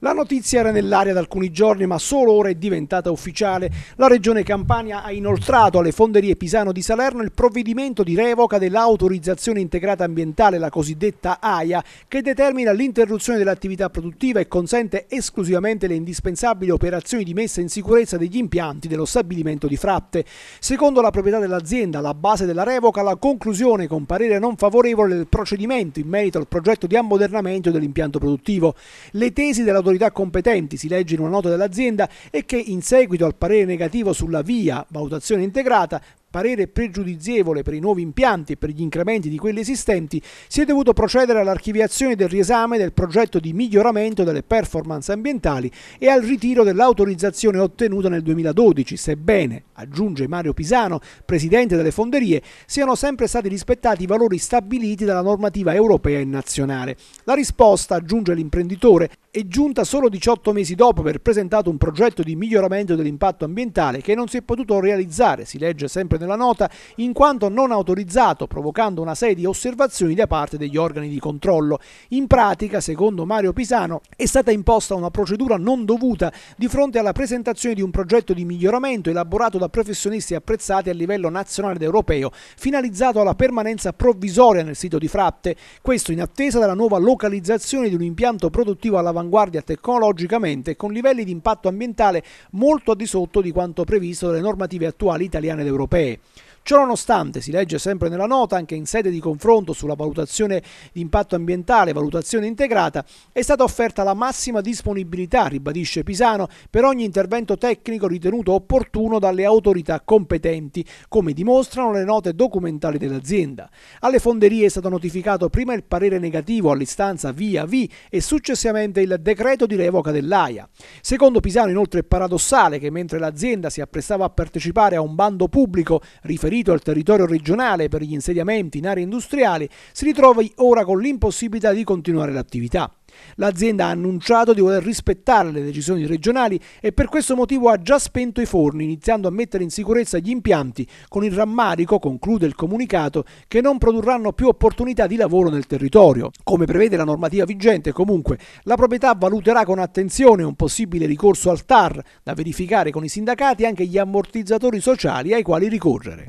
La notizia era nell'aria da alcuni giorni, ma solo ora è diventata ufficiale. La Regione Campania ha inoltrato alle fonderie Pisano di Salerno il provvedimento di revoca dell'autorizzazione integrata ambientale, la cosiddetta AIA, che determina l'interruzione dell'attività produttiva e consente esclusivamente le indispensabili operazioni di messa in sicurezza degli impianti dello stabilimento di Fratte. Secondo la proprietà dell'azienda, alla base della revoca la conclusione con parere non favorevole del procedimento in merito al progetto di ammodernamento dell'impianto produttivo. Le tesi della autorità competenti, si legge in una nota dell'azienda, e che in seguito al parere negativo sulla via valutazione integrata parere pregiudizievole per i nuovi impianti e per gli incrementi di quelli esistenti, si è dovuto procedere all'archiviazione del riesame del progetto di miglioramento delle performance ambientali e al ritiro dell'autorizzazione ottenuta nel 2012, sebbene, aggiunge Mario Pisano, presidente delle fonderie, siano sempre stati rispettati i valori stabiliti dalla normativa europea e nazionale. La risposta, aggiunge l'imprenditore, è giunta solo 18 mesi dopo aver presentato un progetto di miglioramento dell'impatto ambientale che non si è potuto realizzare, si legge sempre nella nota, in quanto non autorizzato, provocando una serie di osservazioni da parte degli organi di controllo. In pratica, secondo Mario Pisano, è stata imposta una procedura non dovuta di fronte alla presentazione di un progetto di miglioramento elaborato da professionisti apprezzati a livello nazionale ed europeo, finalizzato alla permanenza provvisoria nel sito di Fratte, questo in attesa della nuova localizzazione di un impianto produttivo all'avanguardia all'avanguardia tecnologicamente con livelli di impatto ambientale molto al di sotto di quanto previsto dalle normative attuali italiane ed europee. Ciononostante, si legge sempre nella nota, anche in sede di confronto sulla valutazione di impatto ambientale, valutazione integrata, è stata offerta la massima disponibilità, ribadisce Pisano, per ogni intervento tecnico ritenuto opportuno dalle autorità competenti, come dimostrano le note documentali dell'azienda. Alle fonderie è stato notificato prima il parere negativo all'istanza via V e successivamente il decreto di revoca dell'AIA. Secondo Pisano inoltre è paradossale che mentre l'azienda si apprestava a partecipare a un bando pubblico riferito attribuito al territorio regionale per gli insediamenti in aree industriali, si ritrova ora con l'impossibilità di continuare l'attività. L'azienda ha annunciato di voler rispettare le decisioni regionali e per questo motivo ha già spento i forni, iniziando a mettere in sicurezza gli impianti, con il rammarico, conclude il comunicato, che non produrranno più opportunità di lavoro nel territorio. Come prevede la normativa vigente, comunque, la proprietà valuterà con attenzione un possibile ricorso al TAR, da verificare con i sindacati anche gli ammortizzatori sociali ai quali ricorrere.